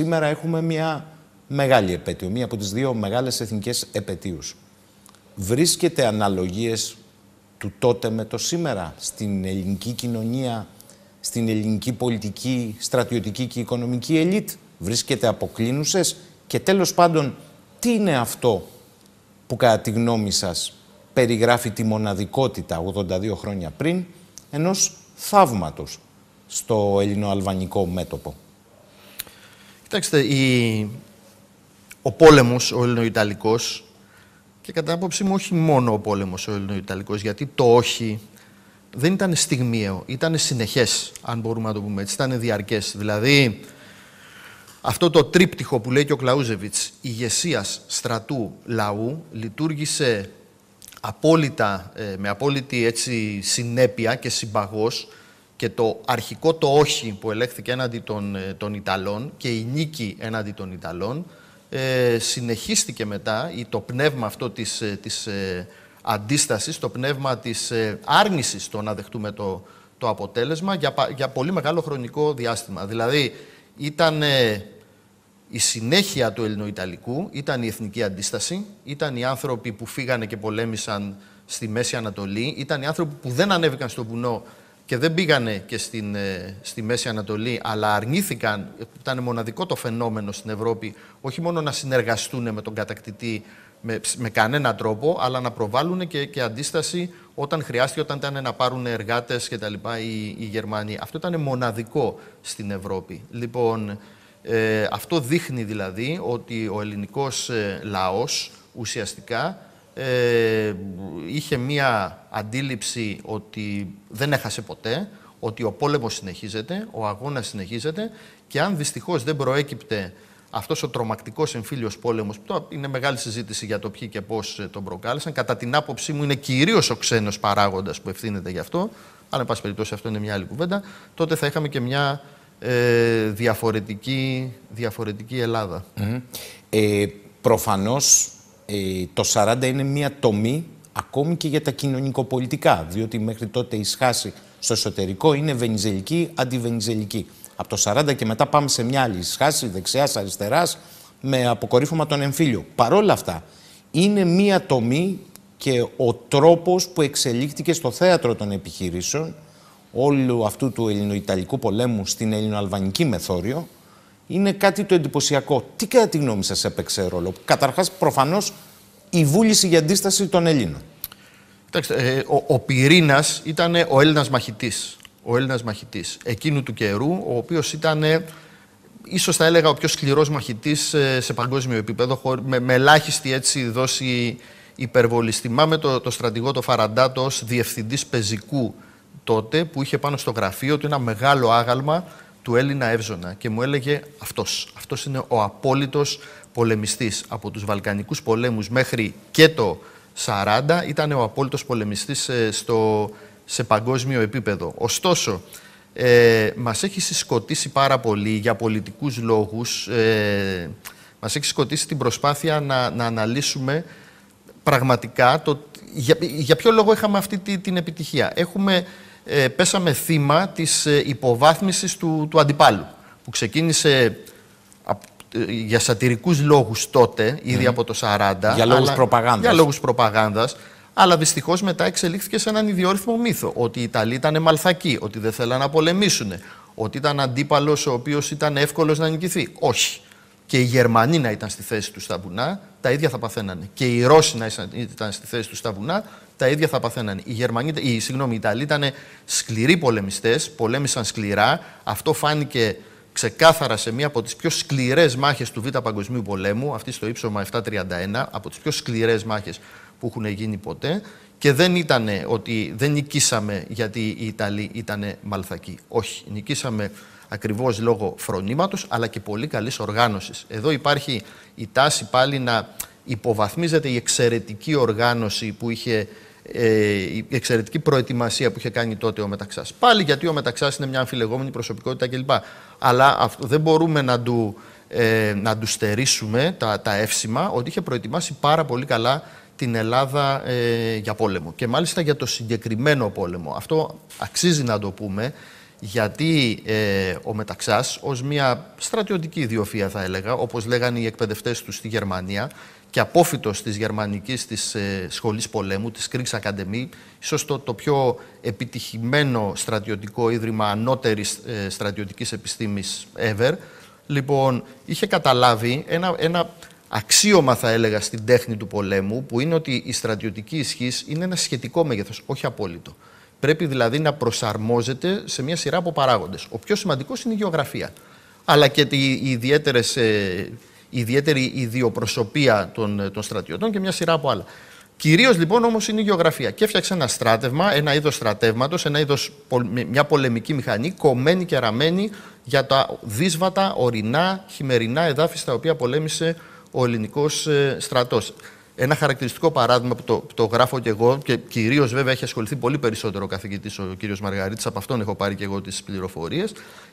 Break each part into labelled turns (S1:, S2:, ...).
S1: σήμερα έχουμε μια μεγάλη επέτειο, μία από τις δύο μεγάλες εθνικές επαιτίους. Βρίσκεται αναλογίες του τότε με το σήμερα στην ελληνική κοινωνία, στην ελληνική πολιτική, στρατιωτική και οικονομική ελίτ. Βρίσκεται αποκλίνουσες και τέλος πάντων τι είναι αυτό που κατά τη γνώμη σας περιγράφει τη μοναδικότητα 82 χρόνια πριν ενός θαύματος στο ελληνοαλβανικό μέτωπο.
S2: Κοιτάξτε, η... ο πόλεμος, ο ελληνοϊταλικός, και κατά άποψή μου όχι μόνο ο πόλεμος ο ελληνοϊταλικός, γιατί το όχι δεν ήταν στιγμιαίο, ήταν συνεχές αν μπορούμε να το πούμε έτσι, ήταν διαρκές. Δηλαδή, αυτό το τρίπτυχο που λέει και ο Κλαούζεβιτς, ηγεσίας στρατού λαού, λειτουργήσε απόλυτα, ε, με απόλυτη έτσι, συνέπεια και συμπαγός και το αρχικό το όχι που ελέγχθηκε έναντι των, ε, των Ιταλών και η νίκη έναντι των Ιταλών ε, συνεχίστηκε μετά ή το πνεύμα αυτό της, ε, της ε, αντίστασης, το πνεύμα της ε, άρνησης το να δεχτούμε το, το αποτέλεσμα για, για πολύ μεγάλο χρονικό διάστημα. Δηλαδή ήταν η συνέχεια του ελληνοϊταλικού, ήταν η εθνική αντίσταση, ήταν οι άνθρωποι που φύγανε και πολέμησαν στη Μέση Ανατολή, ήταν οι άνθρωποι που δεν ανέβηκαν στο βουνό και δεν πήγανε και στην, ε, στη Μέση Ανατολή, αλλά αρνήθηκαν, ήταν μοναδικό το φαινόμενο στην Ευρώπη, όχι μόνο να συνεργαστούν με τον κατακτητή με, με κανένα τρόπο, αλλά να προβάλλουν και, και αντίσταση όταν χρειάστηκε, όταν ήταν να πάρουν εργάτες κτλ. Οι, οι Γερμανοί. Αυτό ήταν μοναδικό στην Ευρώπη. Λοιπόν, ε, αυτό δείχνει δηλαδή ότι ο ελληνικός ε, λαός ουσιαστικά ε, είχε μία αντίληψη ότι δεν έχασε ποτέ, ότι ο πόλεμος συνεχίζεται, ο αγώνας συνεχίζεται και αν δυστυχώς δεν προέκυπτε αυτός ο τρομακτικός εμφύλιος πόλεμος, που είναι μεγάλη συζήτηση για το ποιοι και πώς ε, τον προκάλεσαν, κατά την άποψή μου είναι κυρίως ο ξένος παράγοντας που ευθύνεται γι' αυτό, αλλά εν πάση περιπτώσει αυτό είναι μια άλλη κουβέντα, τότε θα είχαμε και μια
S1: ε, διαφορετική, διαφορετική Ελλάδα. Mm ε, ε, το 40 είναι μια τομή ακόμη και για τα κοινωνικοπολιτικά, διότι μέχρι τότε η σχάση στο εσωτερικό είναι βενιζελική, αντιβενιζελική. Από το 40 και μετά πάμε σε μια άλλη σχάση δεξιάς, αριστεράς, με αποκορύφωμα τον εμφύλιο. Παρόλα αυτά, είναι μία τομή και ο τρόπος που εξελίχθηκε στο θέατρο των επιχειρήσεων όλου αυτού του ελληνοϊταλικού πολέμου στην ελληνοαλβανική μεθόριο, είναι κάτι το εντυπωσιακό. Τι κατά τη γνώμη σας έπαιξε ρόλο. Καταρχάς προφανώς η βούληση για αντίσταση των Ελλήνων. Κοιτάξτε, ε,
S2: ο, ο πυρήνας ήταν ο Έλληνας μαχητής. Ο Έλληνας μαχητής εκείνου του καιρού, ο οποίος ήταν ε, ίσως θα έλεγα ο πιο σκληρός μαχητής ε, σε παγκόσμιο επίπεδο, με, ελάχιστη έτσι δόση υπερβολή. Θυμάμαι το, το στρατηγό το Φαραντάτο ως διευθυντής πεζικού τότε, που είχε πάνω στο γραφείο του ένα μεγάλο άγαλμα του Έλληνα Εύζωνα και μου έλεγε αυτός. Αυτός είναι ο απόλυτος πολεμιστής. Από τους Βαλκανικούς πολέμους μέχρι και το 40 ήταν ο απόλυτος πολεμιστής ε, στο, σε παγκόσμιο επίπεδο. Ωστόσο, ε, μας έχει συσκοτήσει πάρα πολύ για πολιτικούς λόγους. Ε, μας έχει συσκοτήσει την προσπάθεια να, να αναλύσουμε πραγματικά το, για, ποιο λόγο είχαμε αυτή την επιτυχία. Έχουμε ε, πέσαμε θύμα της ε, υποβάθμισης του, του αντιπάλου που ξεκίνησε ε, για σατυρικούς λόγους τότε, ήδη από το 40. Για λόγους προπαγάνδας. Για Αλλά δυστυχώς μετά εξελίχθηκε σε έναν ιδιόρυθμο μύθο. Ότι οι Ιταλοί ήταν μαλθακοί, ότι δεν θέλανε να πολεμήσουν, ότι ήταν αντίπαλος ο οποίος ήταν εύκολος να νικηθεί. Όχι και οι Γερμανοί να ήταν στη θέση τους στα βουνά, τα ίδια θα παθαίνανε. Και οι Ρώσοι να ήταν στη θέση τους στα βουνά, τα ίδια θα παθαίνανε. Οι, Γερμανοί, οι, συγγνώμη, οι Ιταλοί ήταν σκληροί πολεμιστές, πολέμησαν σκληρά. Αυτό φάνηκε ξεκάθαρα σε μία από τις πιο σκληρές μάχες του Β' Παγκοσμίου Πολέμου, αυτή στο ύψομα 731, από τις πιο σκληρές μάχες που έχουν γίνει ποτέ. Και δεν ήταν ότι δεν νικήσαμε γιατί οι Ιταλοί ήταν μαλθακοί. Όχι, νικήσαμε ακριβώς λόγω φρονήματος αλλά και πολύ καλής οργάνωσης. Εδώ υπάρχει η τάση πάλι να υποβαθμίζεται η εξαιρετική οργάνωση που είχε ε, η εξαιρετική προετοιμασία που είχε κάνει τότε ο Μεταξάς. Πάλι γιατί ο Μεταξάς είναι μια αμφιλεγόμενη προσωπικότητα κλπ. Αλλά αυτό δεν μπορούμε να του, ε, να του στερήσουμε τα, τα εύσημα ότι είχε προετοιμάσει πάρα πολύ καλά την Ελλάδα ε, για πόλεμο. Και μάλιστα για το συγκεκριμένο πόλεμο. Αυτό αξίζει να το πούμε γιατί ε, ο Μεταξάς ως μια στρατιωτική ιδιοφία θα έλεγα, όπως λέγανε οι εκπαιδευτές τους στη Γερμανία και απόφυτος της γερμανικής της ε, σχολής πολέμου, της Kriegsakademie, ίσως το, το πιο επιτυχημένο στρατιωτικό ίδρυμα ανώτερης ε, στρατιωτικής επιστήμης ever, λοιπόν, είχε καταλάβει ένα, ένα αξίωμα θα έλεγα στην τέχνη του πολέμου, που είναι ότι η στρατιωτική ισχύς είναι ένα σχετικό μέγεθος, όχι απόλυτο. Πρέπει δηλαδή να προσαρμόζεται σε μια σειρά από παράγοντες. Ο πιο σημαντικός είναι η γεωγραφία. Αλλά και η ε, ιδιαίτερη ιδιοπροσωπεία ε, των, στρατιωτών και μια σειρά από άλλα. Κυρίως λοιπόν όμως είναι η γεωγραφία. Και έφτιαξε ένα στράτευμα, ένα είδος στρατεύματος, μια πολεμική μηχανή κομμένη και ραμμένη για τα δύσβατα, ορεινά, χειμερινά εδάφη στα οποία πολέμησε ο ελληνικός ε, στρατός. Ένα χαρακτηριστικό παράδειγμα που το, το γράφω και εγώ και κυρίως βέβαια έχει ασχοληθεί πολύ περισσότερο ο καθηγητής ο κ. Μαργαρίτης, από αυτόν έχω πάρει και εγώ τις πληροφορίες,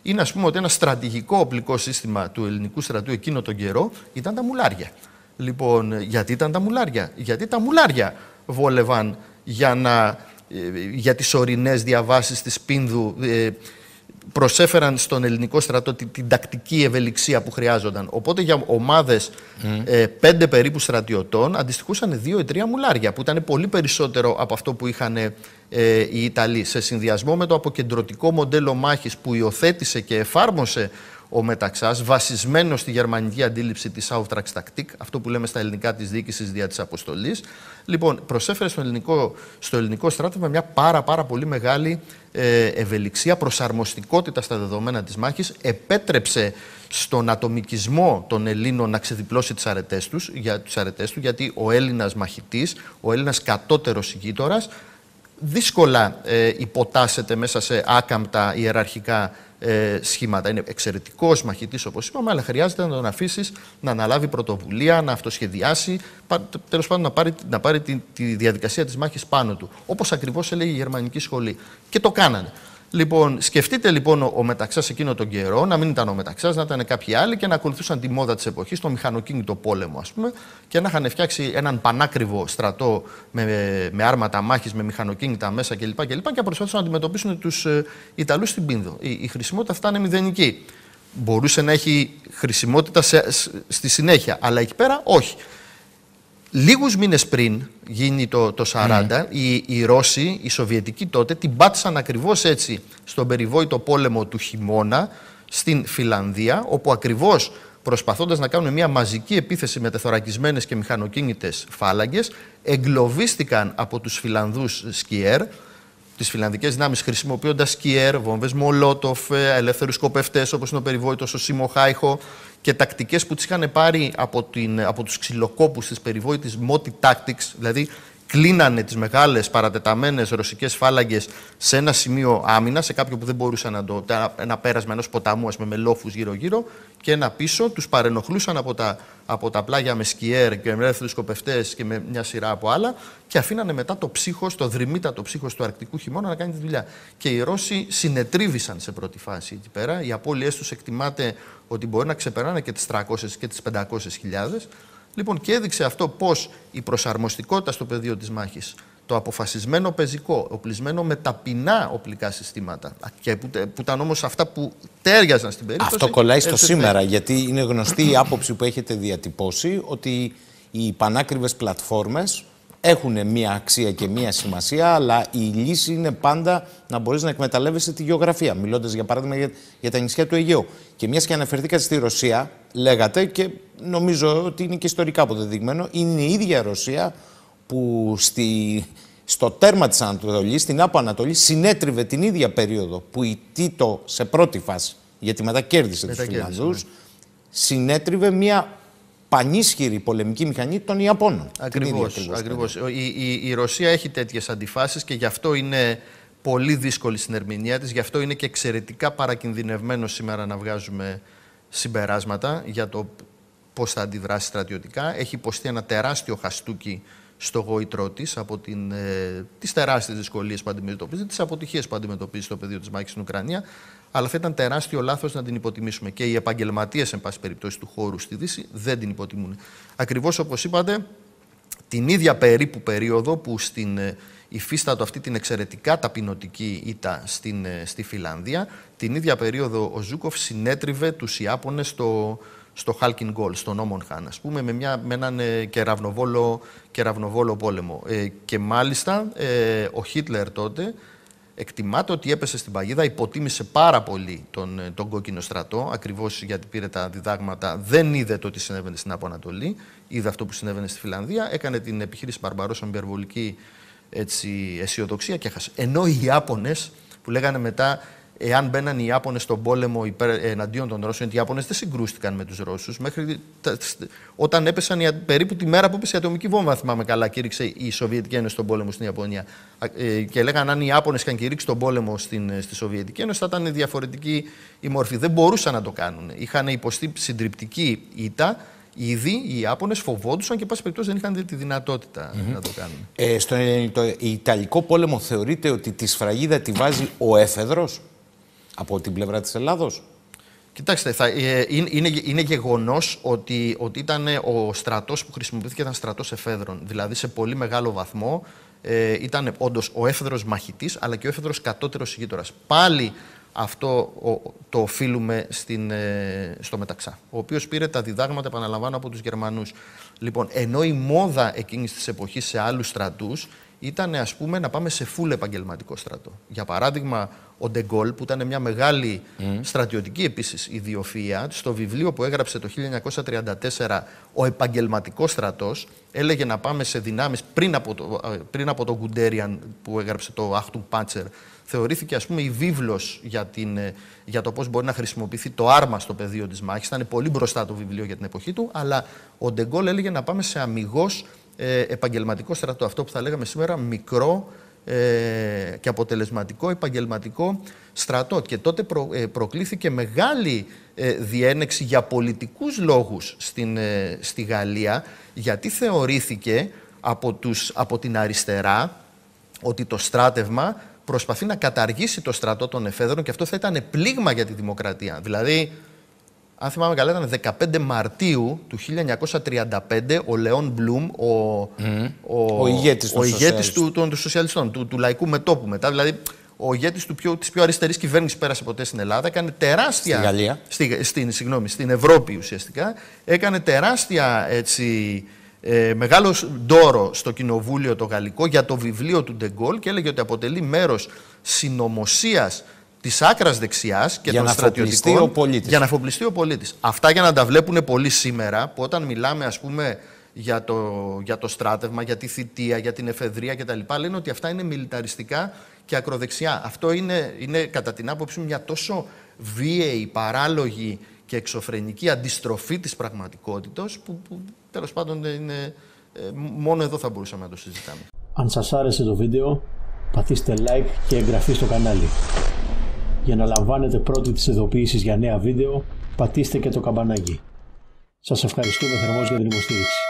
S2: είναι ας πούμε ότι ένα στρατηγικό οπλικό σύστημα του ελληνικού στρατού εκείνο τον καιρό ήταν τα μουλάρια. Λοιπόν, γιατί ήταν τα μουλάρια. Γιατί τα μουλάρια βόλευαν για, να, ε, για τις ορεινές διαβάσεις της Πίνδου, ε, προσέφεραν στον ελληνικό στρατό την, τακτική ευελιξία που χρειάζονταν. Οπότε για ομάδες mm. Ε, πέντε περίπου στρατιωτών αντιστοιχούσαν δύο ή τρία μουλάρια, που ήταν πολύ περισσότερο από αυτό που είχαν ε, οι Ιταλοί. Σε συνδυασμό με το αποκεντρωτικό μοντέλο μάχης που υιοθέτησε και εφάρμοσε ο Μεταξάς, βασισμένο στη γερμανική αντίληψη της Tactic, αυτό που λέμε στα ελληνικά της διοίκησης δια της αποστολής. Λοιπόν, προσέφερε στο ελληνικό, στο ελληνικό στράτευμα μια πάρα, πάρα πολύ μεγάλη ε, ευελιξία, προσαρμοστικότητα στα δεδομένα της μάχης, επέτρεψε στον ατομικισμό των Ελλήνων να ξεδιπλώσει τις αρετές τους, για, του, γιατί ο Έλληνας μαχητής, ο Έλληνας κατώτερος γείτορα, δύσκολα ε, υποτάσσεται μέσα σε άκαμπτα ιεραρχικά ε, σχήματα. Είναι εξαιρετικός μαχητής, όπως είπαμε, αλλά χρειάζεται να τον αφήσεις να αναλάβει πρωτοβουλία, να αυτοσχεδιάσει, τέλος πάντων να πάρει, να πάρει τη, τη διαδικασία της μάχης πάνω του. Όπως ακριβώς έλεγε η γερμανική σχολή. Και το κάνανε. Λοιπόν, σκεφτείτε λοιπόν ο, ο μεταξάς εκείνο τον καιρό, να μην ήταν ο μεταξάς, να ήταν κάποιοι άλλοι και να ακολουθούσαν τη μόδα της εποχής, το μηχανοκίνητο πόλεμο, ας πούμε, και να είχαν φτιάξει έναν πανάκριβο στρατό με, με άρματα μάχης, με μηχανοκίνητα μέσα κλπ. Και, και, και προσπαθούσαν να αντιμετωπίσουν τους ε, Ιταλούς στην Πίνδο. Η, η χρησιμότητα αυτά είναι μηδενική. Μπορούσε να έχει χρησιμότητα στη συνέχεια, αλλά εκεί πέρα όχι. Λίγους μήνες πριν γίνει το, το 40, ναι. οι, οι Ρώσοι, οι Σοβιετικοί τότε, την πάτησαν ακριβώς έτσι στον περιβόητο πόλεμο του χειμώνα στην Φιλανδία, όπου ακριβώς προσπαθώντας να κάνουν μια μαζική επίθεση με τεθωρακισμένες και μηχανοκίνητες φάλαγγες, εγκλωβίστηκαν από τους Φιλανδούς σκιέρ, τις φιλανδικές δυνάμεις χρησιμοποιώντας σκιέρ, βόμβες Μολότοφ, ε, ελεύθερους σκοπευτέ όπως είναι ο περιβόητος ο Σίμο Χάιχο και τακτικές που τις είχαν πάρει από, την, από τους ξυλοκόπους της περιβόητης Μότι Tactics, δηλαδή κλείνανε τις μεγάλες παρατεταμένες ρωσικές φάλαγγες σε ένα σημείο άμυνα, σε κάποιο που δεν μπορούσαν να το... ένα πέρασμα ενός ποταμού, με μελόφους γύρω-γύρω και ένα πίσω, τους παρενοχλούσαν από τα, από τα πλάγια με σκιέρ και με ελεύθερους σκοπευτές και με μια σειρά από άλλα και αφήνανε μετά το ψύχος, το το ψύχος του αρκτικού χειμώνα να κάνει τη δουλειά. Και οι Ρώσοι συνετρίβησαν σε πρώτη φάση εκεί πέρα. Οι απώλειές τους εκτιμάται ότι μπορεί να ξεπεράνε και τις 300 και τις 500 Λοιπόν, και έδειξε αυτό πώς η προσαρμοστικότητα στο πεδίο της μάχης, το αποφασισμένο πεζικό, οπλισμένο με ταπεινά οπλικά συστήματα, και που, που ήταν όμως αυτά που τέριαζαν στην περίπτωση. Αυτό κολλάει στο σήμερα,
S1: γιατί είναι γνωστή η άποψη που έχετε διατυπώσει ότι οι πανάκριβες πλατφόρμες έχουν μία αξία και μία σημασία, αλλά η λύση είναι πάντα να μπορείς να εκμεταλλεύεσαι τη γεωγραφία. Μιλώντας για παράδειγμα για, τα νησιά του Αιγαίου. Και μιας και αναφερθήκατε στη Ρωσία, λέγατε και νομίζω ότι είναι και ιστορικά αποδεδειγμένο, είναι η ίδια Ρωσία που στη, στο τέρμα της Ανατολής, στην Άπο συνέτριβε την ίδια περίοδο που η Τίτο σε πρώτη φάση, γιατί μετά κέρδισε του Φιλανδούς, ναι. συνέτριβε μια πανίσχυρη πολεμική μηχανή των Ιαπώνων. Ακριβώς. ακριβώς.
S2: Η, η, η Ρωσία έχει τέτοιες αντιφάσεις και γι' αυτό είναι πολύ δύσκολη στην ερμηνεία της. Γι' αυτό είναι και εξαιρετικά παρακινδυνευμένος σήμερα να βγάζουμε συμπεράσματα για το πώς θα αντιδράσει στρατιωτικά. Έχει υποστεί ένα τεράστιο χαστούκι στο γόητρό της από ε, τις τεράστιες δυσκολίες που αντιμετωπίζει, τις αποτυχίες που αντιμετωπίζει στο πεδίο της μάχης στην Ουκρανία αλλά θα ήταν τεράστιο λάθος να την υποτιμήσουμε. Και οι επαγγελματίες, εν πάση περιπτώσει, του χώρου στη Δύση δεν την υποτιμούν. Ακριβώς όπως είπατε, την ίδια περίπου περίοδο που στην ε, υφίστατο αυτή την εξαιρετικά ταπεινωτική ήττα ε, στη Φιλανδία, την ίδια περίοδο ο Ζούκοφ συνέτριβε τους Ιάπωνες στο, στο Χάλκιν Γκολ, στον Χάν, ας πούμε, με, μια, με έναν ε, κεραυνοβόλο, πόλεμο. Ε, και μάλιστα ε, ο Χίτλερ τότε εκτιμάται ότι έπεσε στην παγίδα, υποτίμησε πάρα πολύ τον, ε, τον κόκκινο στρατό, ακριβώς γιατί πήρε τα διδάγματα, δεν είδε το τι συνέβαινε στην Αποανατολή, είδε αυτό που συνέβαινε στη Φιλανδία, έκανε την επιχείρηση Μπαρμπαρός με υπερβολική έτσι, αισιοδοξία και έχασε. Ενώ οι Ιάπωνες που λέγανε μετά εάν μπαίναν οι Ιάπωνες στον πόλεμο εναντίον των Ρώσων, γιατί οι Ιάπωνες δεν συγκρούστηκαν με τους Ρώσους. Μέχρι, όταν έπεσαν περίπου τη μέρα που έπεσε η ατομική βόμβα, θυμάμαι καλά, κήρυξε η Σοβιετική Ένωση τον πόλεμο στην Ιαπωνία. Ε, και λέγανε αν οι Ιάπωνες είχαν κηρύξει τον πόλεμο στην, ε, στη Σοβιετική Ένωση, θα ήταν διαφορετική η μορφή. Δεν μπορούσαν να το κάνουν. Είχαν υποστεί συντριπτική ήττα Ήδη οι Ιάπωνες φοβόντουσαν και, πάση περιπτώσει, δεν είχαν τη δυνατοτητα να το κάνουν.
S1: Ε, στον ε, Ιταλικό πόλεμο, θεωρείτε ότι τη σφραγίδα τη βάζει ο έφεδρος? από την πλευρά της Ελλάδος. Κοιτάξτε, θα, ε, ε, είναι, είναι γεγονός ότι, ότι ήταν ε, ο στρατός που
S2: χρησιμοποιήθηκε ήταν στρατός εφέδρων. Δηλαδή σε πολύ μεγάλο βαθμό ήταν όντως ο εφέδρος μαχητής αλλά και ο εφέδρος κατώτερος γείτορα. Πάλι αυτό το οφείλουμε στο Μεταξά, ο οποίος πήρε τα διδάγματα, επαναλαμβάνω, από τους Γερμανούς. Λοιπόν, ενώ η μόδα εκείνης της εποχής σε άλλους στρατούς ήταν ας πούμε να πάμε σε φουλ επαγγελματικό στρατό. Για παράδειγμα, ο Ντεγκόλ που ήταν μια μεγάλη mm. στρατιωτική επίσης ιδιοφία, στο βιβλίο που έγραψε το 1934 ο επαγγελματικός στρατός, έλεγε να πάμε σε δυνάμεις πριν από, το, ε, πριν από τον Γκουντέριαν που έγραψε το Αχτου Πάτσερ, θεωρήθηκε ας πούμε η βίβλος για, ε, για το πώς μπορεί να χρησιμοποιηθεί το άρμα στο πεδίο της μάχης. Ήταν πολύ μπροστά το βιβλίο για την εποχή του, αλλά ο Ντεγκόλ έλεγε να πάμε σε αμυγός ε, επαγγελματικό στρατό. Αυτό που θα λέγαμε σήμερα μικρό ε, και αποτελεσματικό επαγγελματικό στρατό. Και τότε ε, προκλήθηκε μεγάλη ε, διένεξη για πολιτικούς λόγους στην, ε, στη Γαλλία, γιατί θεωρήθηκε από, τους, από την αριστερά ότι το στράτευμα προσπαθεί να καταργήσει το στρατό των εφέδρων και αυτό θα ήταν πλήγμα για τη δημοκρατία. Δηλαδή, αν θυμάμαι καλά, ήταν 15 Μαρτίου του 1935 ο Λεόν Μπλουμ, ο, mm. ο, ο ηγέτης, ο του, των, των σοσιαλιστών, του, του λαϊκού μετόπου μετά. Δηλαδή, ο ηγέτης του πιο, της πιο αριστερής κυβέρνησης πέρασε ποτέ στην Ελλάδα, έκανε τεράστια... Στην Γαλλία. στην, Ευρώπη ουσιαστικά. Έκανε τεράστια έτσι, ε, μεγάλο ντόρο στο κοινοβούλιο το γαλλικό για το βιβλίο του Ντεγκόλ και έλεγε ότι αποτελεί μέρος συνωμοσίας της άκρας δεξιάς και των στρατιωτικών. Για να αφοπλιστεί ο πολίτης. Αυτά για να τα βλέπουν πολλοί σήμερα, που όταν μιλάμε, ας πούμε, για το, για το στράτευμα, για τη θητεία, για την εφεδρεία κτλ. Λένε ότι αυτά είναι μιλιταριστικά και ακροδεξιά. Αυτό είναι, είναι κατά την άποψή μου μια τόσο βίαιη, παράλογη και εξωφρενική αντιστροφή της πραγματικότητας που, που τέλος πάντων είναι, ε, μόνο εδώ θα μπορούσαμε να το συζητάμε. Αν σας άρεσε το βίντεο, πατήστε like και εγγραφή στο κανάλι. Για να λαμβάνετε πρώτοι τις ειδοποιήσεις για νέα βίντεο, πατήστε και το καμπανάκι. Σας ευχαριστούμε θερμός για την υποστήριξη.